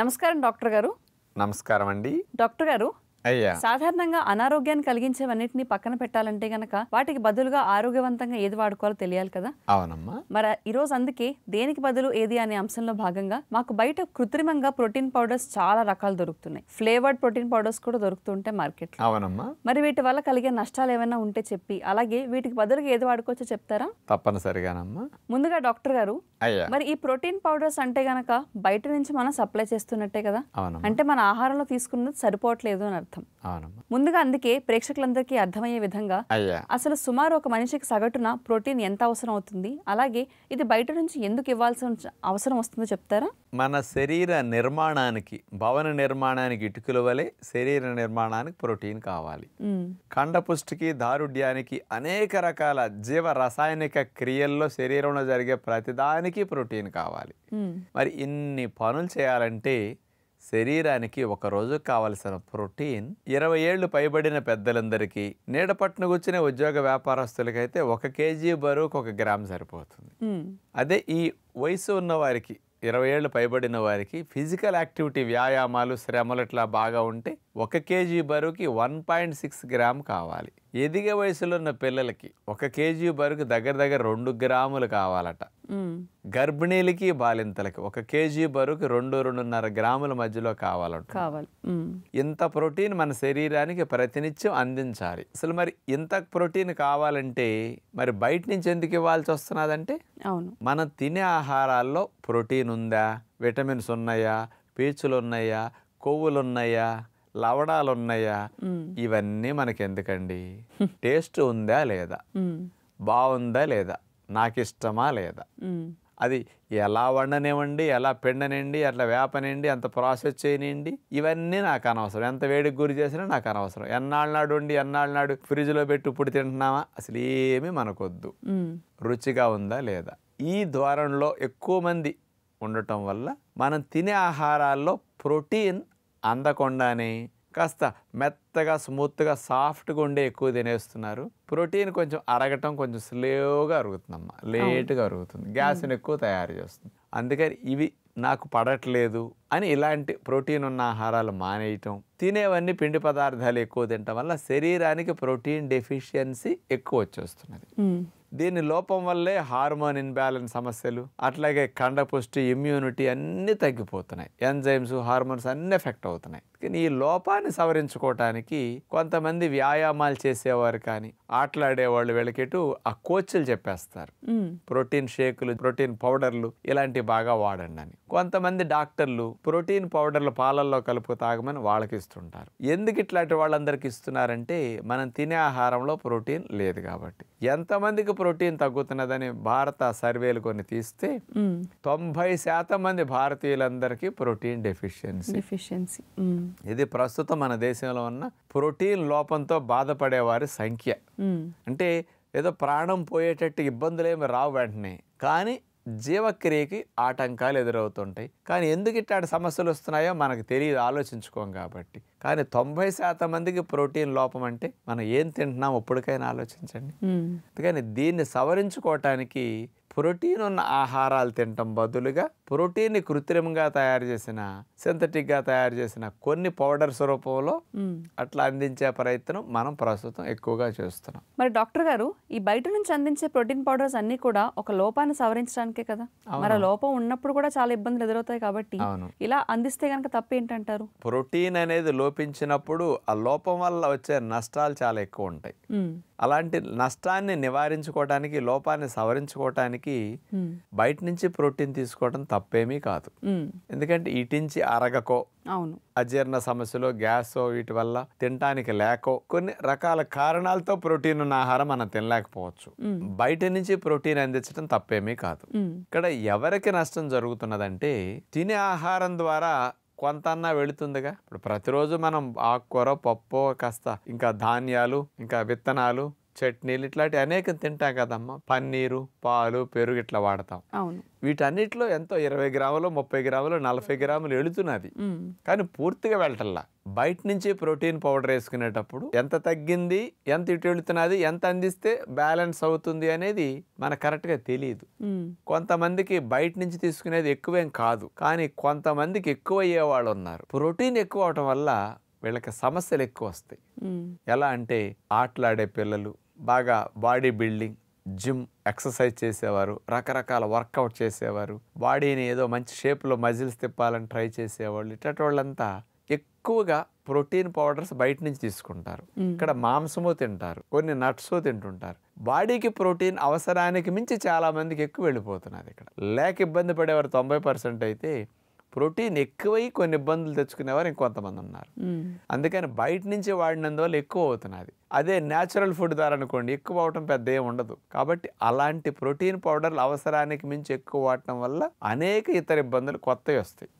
నమస్కారం డాక్టర్ గారు నమస్కారం అండి డాక్టర్ గారు అయ్యా సాధారణంగా అనారోగ్యాన్ని కలిగించేవన్నిటిని పక్కన పెట్టాలంటే గనక వాటికి బదులుగా ఆరోగ్యవంతంగా ఏది వాడుకోవాలో తెలియాలి కదా అవునమ్మా మరి ఈ రోజు అందుకే దేనికి బదులు ఏది అనే అంశంలో భాగంగా మాకు బయట కృత్రిమంగా ప్రోటీన్ పౌడర్స్ చాలా రకాలు దొరుకుతున్నాయి ఫ్లేవర్డ్ ప్రోటీన్ పౌడర్స్ కూడా దొరుకుతుంటాయి మార్కెట్ అవునమ్మా మరి వీటి వల్ల కలిగే నష్టాలు ఏమైనా ఉంటే చెప్పి అలాగే వీటికి బదులుగా ఏది వాడుకోవచ్చో చెప్తారా తప్పనిసరిగానమ్మా ముందుగా డాక్టర్ గారు మరి ఈ ప్రోటీన్ పౌడర్స్ అంటే గనక బయట నుంచి మనం సప్లై చేస్తున్నట్టే కదా అంటే మన ఆహారంలో తీసుకున్నది సరిపోవట్లేదు అని అర్థం ముందుగా అందుకే ప్రేక్షకులందరికీ అర్థమయ్యే విధంగా అసలు సుమారు ఒక మనిషికి సగటున ప్రోటీన్ ఎంత అవసరం అవుతుంది అలాగే ఇది బయట నుంచి ఎందుకు ఇవ్వాల్సిన అవసరం వస్తుందో చెప్తారా మన శరీర నిర్మాణానికి భవన నిర్మాణానికి ఇటుకల వలె శరీర నిర్మాణానికి ప్రోటీన్ కావాలి కండపుష్టికి దారుడ్యానికి అనేక రకాల జీవ రసాయనిక క్రియల్లో శరీరంలో జరిగే ప్రతిదానికి ప్రోటీన్ కావాలి మరి ఇన్ని పనులు చేయాలంటే శరీరానికి ఒక రోజు కావలసిన ప్రోటీన్ ఇరవై ఏళ్లు పైబడిన పెద్దలందరికీ నీడపట్న కూర్చునే ఉద్యోగ వ్యాపారస్తులకైతే ఒక కేజీ బరువుకు ఒక గ్రామ్ సరిపోతుంది అదే ఈ వయసు ఉన్న వారికి ఇరవై ఏళ్ళు పైబడిన వారికి ఫిజికల్ యాక్టివిటీ వ్యాయామాలు శ్రమలు ఇట్లా బాగా ఉంటే ఒక కేజీ బరువుకి వన్ పాయింట్ సిక్స్ గ్రామ్ కావాలి ఎదిగే వయసులో ఉన్న పిల్లలకి ఒక కేజీ బరుకు దగ్గర దగ్గర రెండు గ్రాములు కావాలట గర్భిణీలకి బాలింతలకి ఒక కేజీ బరుకు రెండు రెండున్నర గ్రాముల మధ్యలో కావాలట కావాలి ఇంత ప్రోటీన్ మన శరీరానికి ప్రతినిత్యం అందించాలి అసలు మరి ఇంత ప్రోటీన్ కావాలంటే మరి బయట నుంచి ఎందుకు ఇవ్వాల్సి వస్తున్నదంటే అవును మనం తినే ఆహారాల్లో ప్రోటీన్ ఉందా విటమిన్స్ ఉన్నాయా పీచులు ఉన్నాయా కొవ్వులు ఉన్నాయా లవణాలు ఉన్నాయా ఇవన్నీ మనకెందుకండి టేస్ట్ ఉందా లేదా బాగుందా లేదా నాకు ఇష్టమా లేదా అది ఎలా వండనివ్వండి ఎలా పిండనండి అట్లా వేపనివ్వండి ఎంత ప్రాసెస్ చేయనివ్వండి ఇవన్నీ నాకు అనవసరం ఎంత వేడికి గురి చేసినా నాకు అనవసరం ఎన్నాళ్ళ నాడు ఉండి ఎన్నాళ్ళ నాడు ఫ్రిడ్జ్లో పెట్టి ఇప్పుడు తింటున్నామా అసలు ఏమీ మనకొద్దు రుచిగా ఉందా లేదా ఈ ద్వారంలో ఎక్కువ మంది ఉండటం వల్ల మనం తినే ఆహారాల్లో ప్రోటీన్ అందకుండానే కాస్త మెత్తగా స్మూత్గా సాఫ్ట్గా ఉండే ఎక్కువ తినేస్తున్నారు ప్రోటీన్ కొంచెం అరగటం కొంచెం స్లోగా అరుగుతుందమ్మా లేట్గా అరుగుతుంది గ్యాస్ని ఎక్కువ తయారు చేస్తుంది అందుకని ఇవి నాకు పడట్లేదు అని ఇలాంటి ప్రోటీన్ ఉన్న ఆహారాలు మానేయటం తినేవన్నీ పిండి పదార్థాలు ఎక్కువ తినటం వల్ల శరీరానికి ప్రోటీన్ డెఫిషియన్సీ ఎక్కువ వచ్చేస్తున్నది దీని లోపం వల్లే హార్మోన్ ఇన్బ్యాలెన్స్ సమస్యలు అట్లాగే కండపుష్టి ఇమ్యూనిటీ అన్నీ తగ్గిపోతున్నాయి ఎంజైమ్స్ హార్మోన్స్ అన్నీ ఎఫెక్ట్ అవుతున్నాయి చేసుకుని ఈ లోపాన్ని సవరించుకోవటానికి కొంతమంది వ్యాయామాలు చేసేవారు కానీ ఆటలాడేవాళ్ళు వెళ్ళకేటు ఆ కోచ్లు చెప్పేస్తారు ప్రోటీన్ షేకులు ప్రోటీన్ పౌడర్లు ఇలాంటివి బాగా వాడండి అని కొంతమంది డాక్టర్లు ప్రోటీన్ పౌడర్లు పాలల్లో కలుపు తాగమని వాళ్ళకి ఇస్తుంటారు ఎందుకు ఇట్లాంటి వాళ్ళందరికి ఇస్తున్నారంటే మనం తినే ఆహారంలో ప్రోటీన్ లేదు కాబట్టి ఎంతమందికి ప్రోటీన్ తగ్గుతున్నదని భారత సర్వేలు కొన్ని తీస్తే తొంభై శాతం మంది భారతీయులందరికీ ప్రోటీన్ డెఫిషియన్సీ డెఫిషియన్సీ ఇది ప్రస్తుతం మన దేశంలో ఉన్న ప్రోటీన్ లోపంతో బాధపడే వారి సంఖ్య అంటే ఏదో ప్రాణం పోయేటట్టు ఇబ్బందులు ఏమి రావు వెంటనే కానీ జీవక్రియకి ఆటంకాలు ఎదురవుతుంటాయి కానీ ఎందుకు ఇట్లాంటి సమస్యలు వస్తున్నాయో మనకు తెలియదు ఆలోచించుకోం కాబట్టి కానీ తొంభై శాతం మందికి ప్రోటీన్ లోపం అంటే మనం ఏం తింటున్నాం ఇప్పటికైనా ఆలోచించండి అందుకని దీన్ని సవరించుకోవటానికి ప్రోటీన్ ఉన్న ఆహారాలు తినటం బదులుగా ప్రోటీన్ కృత్రిమంగా తయారు చేసిన సింథటిక్ గా తయారు చేసిన కొన్ని పౌడర్స్ రూపంలో అట్లా అందించే ప్రయత్నం మనం ప్రస్తుతం ఎక్కువగా చేస్తున్నాం మరి డాక్టర్ గారు ఈ బయట నుంచి అందించే ప్రోటీన్ పౌడర్స్ అన్ని కూడా ఒక లోపాన్ని సవరించడానికే కదా మరి లోపం ఉన్నప్పుడు కూడా చాలా ఇబ్బందులు ఎదురవుతాయి కాబట్టి ఇలా అందిస్తే కనుక తప్పు ఏంటంటారు ప్రోటీన్ అనేది లోపించినప్పుడు ఆ లోపం వల్ల వచ్చే నష్టాలు చాలా ఎక్కువ ఉంటాయి అలాంటి నష్టాన్ని నివారించుకోవడానికి లోపాన్ని సవరించుకోవటానికి మనిషికి బయట నుంచి ప్రోటీన్ తీసుకోవడం తప్పేమీ కాదు ఎందుకంటే ఇటించి అరగకో అవును అజీర్ణ సమస్యలో గ్యాస్ వీటి వల్ల తినటానికి లేకో కొన్ని రకాల కారణాలతో ప్రోటీన్ ఉన్న ఆహారం మనం తినలేకపోవచ్చు బయట నుంచి ప్రోటీన్ అందించడం తప్పేమీ కాదు ఇక్కడ ఎవరికి నష్టం జరుగుతున్నదంటే తినే ఆహారం ద్వారా కొంత అన్నా వెళుతుందిగా ఇప్పుడు ప్రతిరోజు మనం ఆకుకూర పప్పు కాస్త ఇంకా ధాన్యాలు ఇంకా విత్తనాలు చట్నీలు ఇట్లాంటి అనేకం తింటాం కదమ్మా పన్నీరు పాలు పెరుగు ఇట్లా వాడతాం వీటన్నిటిలో ఎంతో ఇరవై గ్రాములు ముప్పై గ్రాములు నలభై గ్రాములు వెళుతున్నది కానీ పూర్తిగా వెళ్ళటల్లా బయట నుంచి ప్రోటీన్ పౌడర్ వేసుకునేటప్పుడు ఎంత తగ్గింది ఎంత ఇటు వెళుతున్నది ఎంత అందిస్తే బ్యాలెన్స్ అవుతుంది అనేది మనకు గా తెలియదు కొంతమందికి బయట నుంచి తీసుకునేది ఎక్కువేం కాదు కానీ కొంతమందికి ఎక్కువ అయ్యే వాళ్ళు ఉన్నారు ప్రోటీన్ ఎక్కువ అవటం వల్ల వీళ్ళకి సమస్యలు ఎక్కువ వస్తాయి ఎలా అంటే ఆటలాడే పిల్లలు బాగా బాడీ బిల్డింగ్ జిమ్ ఎక్సర్సైజ్ చేసేవారు రకరకాల వర్కౌట్ చేసేవారు బాడీని ఏదో మంచి షేప్లో మజిల్స్ తిప్పాలని ట్రై చేసేవాళ్ళు ఇట్లాంటి వాళ్ళంతా ఎక్కువగా ప్రోటీన్ పౌడర్స్ బయట నుంచి తీసుకుంటారు ఇక్కడ మాంసము తింటారు కొన్ని నట్స్ తింటుంటారు బాడీకి ప్రోటీన్ అవసరానికి మించి చాలామందికి ఎక్కువ వెళ్ళిపోతున్నారు ఇక్కడ లేక ఇబ్బంది పడేవారు తొంభై పర్సెంట్ అయితే ప్రోటీన్ ఎక్కువై కొన్ని ఇబ్బందులు తెచ్చుకునేవారు ఇంకొంతమంది ఉన్నారు అందుకని బయట నుంచి వాడినందువల్ల ఎక్కువ అవుతున్నది అదే న్యాచురల్ ఫుడ్ ద్వారా అనుకోండి ఎక్కువ అవటం పెద్ద ఏమి ఉండదు కాబట్టి అలాంటి ప్రోటీన్ పౌడర్లు అవసరానికి మించి ఎక్కువ వాడటం వల్ల అనేక ఇతర ఇబ్బందులు కొత్తవి వస్తాయి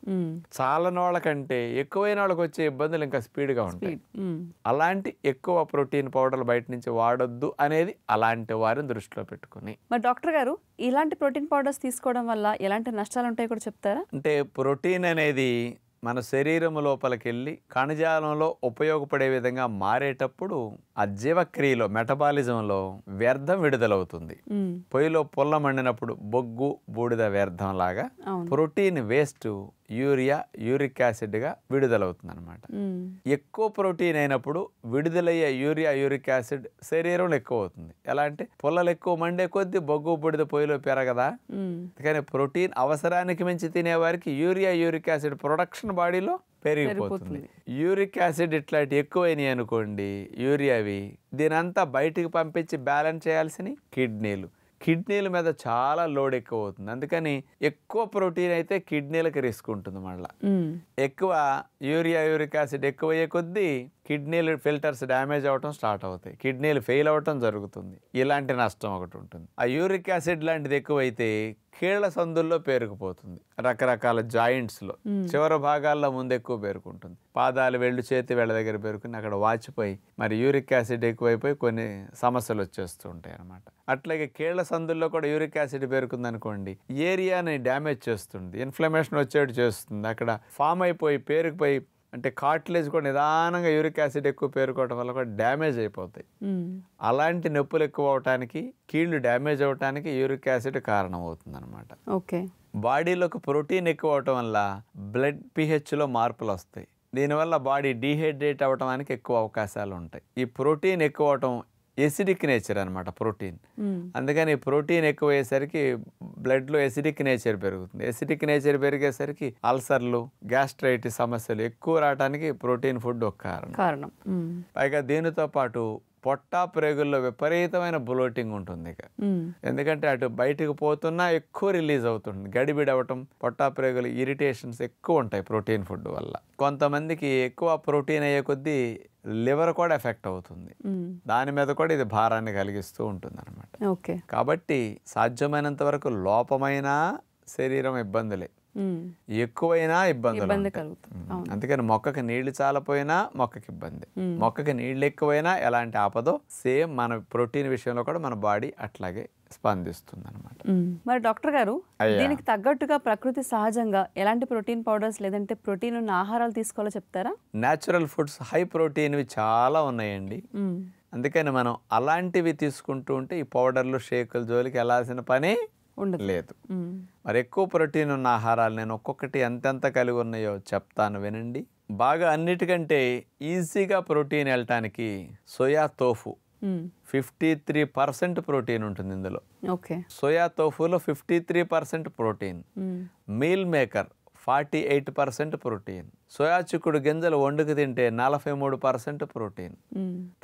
చాలని వాళ్ళకంటే ఎక్కువైన వాళ్ళకి వచ్చే ఇబ్బందులు ఇంకా స్పీడ్గా ఉంటాయి అలాంటి ఎక్కువ ప్రోటీన్ పౌడర్లు బయట నుంచి వాడొద్దు అనేది అలాంటి వారిని దృష్టిలో పెట్టుకుని మరి డాక్టర్ గారు ఇలాంటి ప్రోటీన్ పౌడర్స్ తీసుకోవడం వల్ల ఎలాంటి నష్టాలు ఉంటాయి కూడా చెప్తారా అంటే ప్రోటీన్ అనేది మన శరీరం లోపలికి వెళ్ళి కణజాలంలో ఉపయోగపడే విధంగా మారేటప్పుడు ఆ జీవక్రియలో మెటబాలిజంలో వ్యర్థం విడుదలవుతుంది పొయ్యిలో పొల్ల మండినప్పుడు బొగ్గు బూడిద వ్యర్థం లాగా ప్రోటీన్ వేస్ట్ యూరియా యూరిక్ యాసిడ్గా విడుదలవుతుంది అనమాట ఎక్కువ ప్రోటీన్ అయినప్పుడు విడుదలయ్యే యూరియా యూరిక్ యాసిడ్ శరీరంలో ఎక్కువ అవుతుంది ఎలా అంటే పొల్లలు ఎక్కువ మండే కొద్దీ బొగ్గు పొడిద పొయ్యిలో పెరగదా కానీ ప్రోటీన్ అవసరానికి మించి తినే వారికి యూరియా యూరిక్ యాసిడ్ ప్రొడక్షన్ బాడీలో పెరిగిపోతుంది యూరిక్ యాసిడ్ ఇట్లాంటి ఎక్కువైనవి అనుకోండి యూరియావి దీనంతా బయటికి పంపించి బ్యాలెన్స్ చేయాల్సిన కిడ్నీలు కిడ్నీల మీద చాలా లోడ్ ఎక్కువ అవుతుంది అందుకని ఎక్కువ ప్రోటీన్ అయితే కిడ్నీలకు రిస్క్ ఉంటుంది మళ్ళీ ఎక్కువ యూరియా యూరిక్ యాసిడ్ ఎక్కువ అయ్యే కొద్దీ కిడ్నీలు ఫిల్టర్స్ డ్యామేజ్ అవ్వటం స్టార్ట్ అవుతాయి కిడ్నీలు ఫెయిల్ అవ్వటం జరుగుతుంది ఇలాంటి నష్టం ఒకటి ఉంటుంది ఆ యూరిక్ యాసిడ్ లాంటిది ఎక్కువైతే కీళ్ల సందుల్లో పేరుకుపోతుంది రకరకాల జాయింట్స్లో చివరి భాగాల్లో ముందు ఎక్కువ పేరుకుంటుంది పాదాలు వెళ్ళు చేతి వెళ్ళ దగ్గర పేరుకుని అక్కడ వాచిపోయి మరి యూరిక్ యాసిడ్ ఎక్కువైపోయి కొన్ని సమస్యలు వచ్చేస్తూ ఉంటాయి అనమాట అట్లాగే కీళ్ల సందుల్లో కూడా యూరిక్ యాసిడ్ పేరుకుంది అనుకోండి ఏరియాని డ్యామేజ్ చేస్తుంది ఇన్ఫ్లమేషన్ వచ్చేట్టు చేస్తుంది అక్కడ ఫామ్ అయిపోయి పేరుకుపోయి అంటే కాట్లేజ్ కూడా నిదానంగా యూరిక్ యాసిడ్ ఎక్కువ పేరుకోవడం వల్ల కూడా డ్యామేజ్ అయిపోతాయి అలాంటి నొప్పులు ఎక్కువ అవటానికి కీళ్ళు డ్యామేజ్ అవటానికి యూరిక్ యాసిడ్ కారణం అవుతుంది అనమాట ఓకే బాడీలోకి ప్రోటీన్ ఎక్కువ అవటం వల్ల బ్లడ్ పిహెచ్లో మార్పులు వస్తాయి దీనివల్ల బాడీ డీహైడ్రేట్ అవ్వటానికి ఎక్కువ అవకాశాలు ఉంటాయి ఈ ప్రోటీన్ ఎక్కువ అవటం ఎసిడిక్ నేచర్ అనమాట ప్రోటీన్ అందుకని ప్రోటీన్ ఎక్కువ అయ్యేసరికి బ్లడ్లో ఎసిడిక్ నేచర్ పెరుగుతుంది ఎసిడిక్ నేచర్ పెరిగేసరికి అల్సర్లు గ్యాస్ట్రైటిస్ సమస్యలు ఎక్కువ రావడానికి ప్రోటీన్ ఫుడ్ ఒక కారణం కారణం hmm. పైగా దీనితో పాటు పొట్టా ప్రేగుల్లో విపరీతమైన బ్లోటింగ్ ఉంటుంది ఇక hmm. ఎందుకంటే అటు బయటకు పోతున్నా ఎక్కువ రిలీజ్ అవుతుంది గడిబిడవటం పొట్టా ప్రేగులు ఇరిటేషన్స్ ఎక్కువ ఉంటాయి ప్రోటీన్ ఫుడ్ వల్ల కొంతమందికి ఎక్కువ ప్రోటీన్ అయ్యే కొద్దీ లివర్ కూడా ఎఫెక్ట్ అవుతుంది దాని మీద కూడా ఇది భారాన్ని కలిగిస్తూ ఉంటుంది అనమాట ఓకే కాబట్టి సాధ్యమైనంత వరకు లోపమైన శరీరం ఇబ్బందులే ఎక్కువైనా ఇబ్బందులు అందుకని మొక్కకి నీళ్లు చాలపోయినా మొక్కకి ఇబ్బంది మొక్కకి నీళ్లు ఎక్కువైనా ఎలాంటి ఆపదో సేమ్ మన ప్రోటీన్ విషయంలో కూడా మన బాడీ అట్లాగే స్పందిస్తుందన్నమాట మరి డాక్టర్ గారు దీనికి తగ్గట్టుగా ప్రకృతి సహజంగా ఎలాంటి ప్రోటీన్ పౌడర్స్ లేదంటే ప్రోటీన్ ఉన్న ఆహారాలు తీసుకోవాలో చెప్తారా న్యాచురల్ ఫుడ్స్ హై ప్రోటీన్వి చాలా ఉన్నాయండి అందుకని మనం అలాంటివి తీసుకుంటూ ఉంటే ఈ పౌడర్లు షేకుల జోలికి వెళ్ళాల్సిన పని లేదు మరి ఎక్కువ ప్రోటీన్ ఉన్న ఆహారాలు నేను ఒక్కొక్కటి ఎంతెంత కలిగి ఉన్నాయో చెప్తాను వినండి బాగా అన్నిటికంటే ఈజీగా ప్రోటీన్ వెళ్ళటానికి soya tofu fifty three percent protein ఉంటుంది ఇందులో ఓకే సోయా తోఫులో fifty three percent protein meal maker forty eight percent protein soya చిక్కుడు గింజలు వండుకు తింటే నలభై మూడు పర్సెంట్ ప్రోటీన్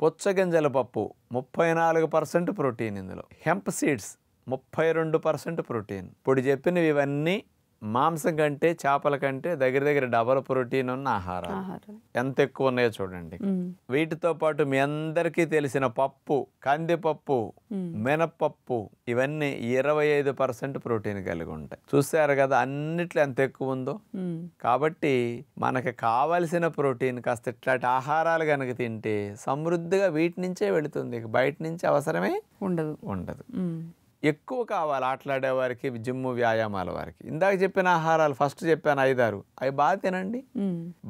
పుచ్చగింజల పప్పు ముప్పై నాలుగు పర్సెంట్ ప్రోటీన్ ఇందులో హెంప్ సీడ్స్ ముప్పై రెండు పర్సెంట్ ప్రోటీన్ ఇప్పుడు చెప్పినవి ఇవన్నీ మాంసం కంటే చేపల కంటే దగ్గర దగ్గర డబల్ ప్రోటీన్ ఉన్న ఆహారం ఎంత ఎక్కువ ఉన్నాయో చూడండి వీటితో పాటు మీ అందరికీ తెలిసిన పప్పు కందిపప్పు మినపప్పు ఇవన్నీ ఇరవై ఐదు పర్సెంట్ ప్రోటీన్ కలిగి ఉంటాయి చూసారు కదా అన్నిట్లో ఎంత ఎక్కువ ఉందో కాబట్టి మనకి కావలసిన ప్రోటీన్ కాస్త ఇట్లాంటి ఆహారాలు కనుక తింటే సమృద్ధిగా వీటి నుంచే వెళుతుంది బయట నుంచి అవసరమే ఉండదు ఉండదు ఎక్కువ కావాలి ఆటలాడేవారికి జిమ్ వ్యాయామాల వారికి ఇందాక చెప్పిన ఆహారాలు ఫస్ట్ చెప్పాను ఐదారు అవి బాగా తినండి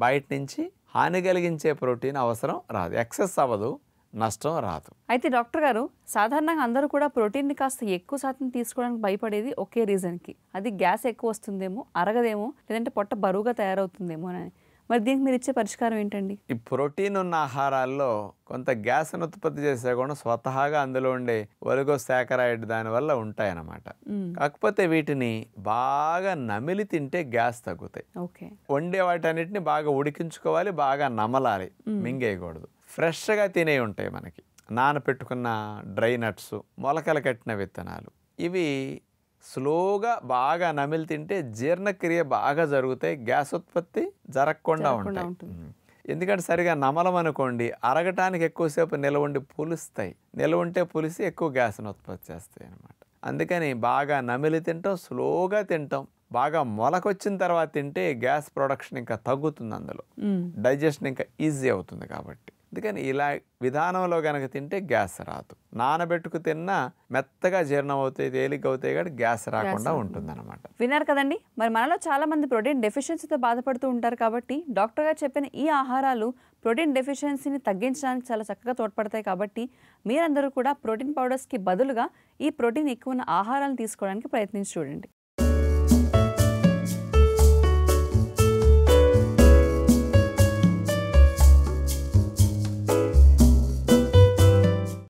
బయట నుంచి హాని కలిగించే ప్రోటీన్ అవసరం రాదు ఎక్సెస్ అవ్వదు నష్టం రాదు అయితే డాక్టర్ గారు సాధారణంగా అందరూ కూడా ప్రోటీన్ని కాస్త ఎక్కువ శాతం తీసుకోవడానికి భయపడేది ఒకే రీజన్కి అది గ్యాస్ ఎక్కువ వస్తుందేమో అరగదేమో లేదంటే పొట్ట బరువుగా తయారవుతుందేమో అని మరి దీనికి మీరు ఇచ్చే పరిష్కారం ఏంటండి ఈ ప్రోటీన్ ఉన్న ఆహారాల్లో కొంత గ్యాస్ను ఉత్పత్తి చేసే కూడా స్వతహాగా అందులో ఉండే ఒలిగో శాకరాయిడ్ దానివల్ల ఉంటాయన్నమాట కాకపోతే వీటిని బాగా నమిలి తింటే గ్యాస్ తగ్గుతాయి వండే వాటన్నిటిని బాగా ఉడికించుకోవాలి బాగా నమలాలి మింగేయకూడదు ఫ్రెష్గా తినే ఉంటాయి మనకి నానపెట్టుకున్న డ్రై నట్స్ మొలకలు కట్టిన విత్తనాలు ఇవి స్లోగా బాగా నమిలి తింటే జీర్ణక్రియ బాగా జరుగుతాయి గ్యాస్ ఉత్పత్తి జరగకుండా ఉంటుంది ఎందుకంటే సరిగా నమలమనుకోండి అరగటానికి ఎక్కువసేపు నిలవండి పులుస్తాయి ఉంటే పులిసి ఎక్కువ గ్యాస్ను ఉత్పత్తి చేస్తాయి అనమాట అందుకని బాగా నమిలి తింటాం స్లోగా తింటాం బాగా మొలకొచ్చిన తర్వాత తింటే గ్యాస్ ప్రొడక్షన్ ఇంకా తగ్గుతుంది అందులో డైజెషన్ ఇంకా ఈజీ అవుతుంది కాబట్టి అందుకని ఇలా విధానంలో కనుక తింటే గ్యాస్ రాదు నానబెట్టుకు తిన్నా మెత్తగా జీర్ణం అవుతాయి తేలిక అవుతాయి కానీ గ్యాస్ రాకుండా ఉంటుందన్నమాట విన్నారు కదండి మరి మనలో చాలా మంది ప్రోటీన్ డెఫిషియన్సీతో బాధపడుతూ ఉంటారు కాబట్టి డాక్టర్ గారు చెప్పిన ఈ ఆహారాలు ప్రోటీన్ డెఫిషియన్సీని తగ్గించడానికి చాలా చక్కగా తోడ్పడతాయి కాబట్టి మీరందరూ కూడా ప్రోటీన్ పౌడర్స్కి బదులుగా ఈ ప్రోటీన్ ఎక్కువ ఉన్న ఆహారాలను తీసుకోవడానికి ప్రయత్నించి చూడండి